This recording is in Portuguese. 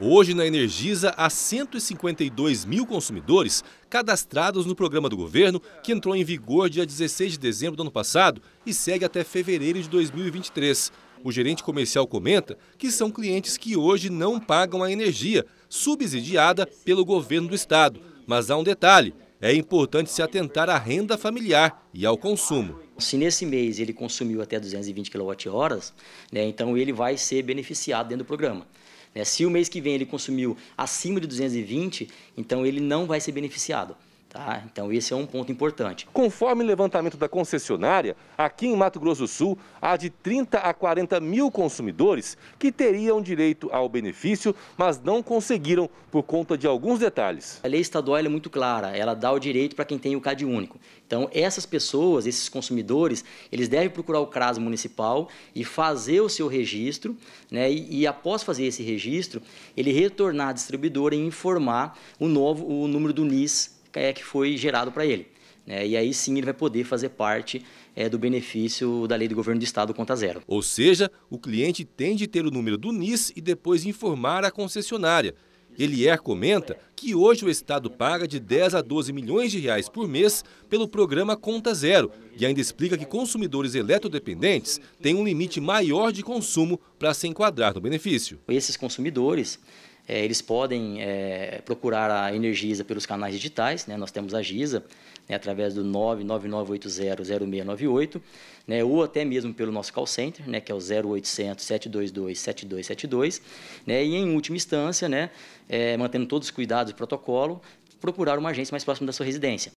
Hoje, na Energisa, há 152 mil consumidores cadastrados no programa do governo, que entrou em vigor dia 16 de dezembro do ano passado e segue até fevereiro de 2023. O gerente comercial comenta que são clientes que hoje não pagam a energia, subsidiada pelo governo do estado. Mas há um detalhe: é importante se atentar à renda familiar e ao consumo. Se nesse mês ele consumiu até 220 kWh, né, então ele vai ser beneficiado dentro do programa. Né? Se o mês que vem ele consumiu acima de 220, então ele não vai ser beneficiado. Tá? Então esse é um ponto importante. Conforme levantamento da concessionária, aqui em Mato Grosso do Sul há de 30 a 40 mil consumidores que teriam direito ao benefício, mas não conseguiram por conta de alguns detalhes. A lei estadual é muito clara, ela dá o direito para quem tem o CAD único. Então essas pessoas, esses consumidores, eles devem procurar o CRAS municipal e fazer o seu registro, né? E, e após fazer esse registro, ele retornar à distribuidora e informar o novo o número do NIS é, que foi gerado para ele. É, e aí sim ele vai poder fazer parte é, do benefício da lei do governo do estado conta zero. Ou seja, o cliente tem de ter o número do NIS e depois informar a concessionária. Elier é, comenta que hoje o Estado paga de 10 a 12 milhões de reais por mês pelo programa Conta Zero e ainda explica que consumidores eletrodependentes têm um limite maior de consumo para se enquadrar no benefício. Esses consumidores é, eles podem é, procurar a Energisa pelos canais digitais, né? nós temos a Gisa, né? através do 999800698, né? ou até mesmo pelo nosso call center, né? que é o 0800 722 7272, e em última instância, né? é, mantendo todos os cuidados do protocolo, procurar uma agência mais próxima da sua residência.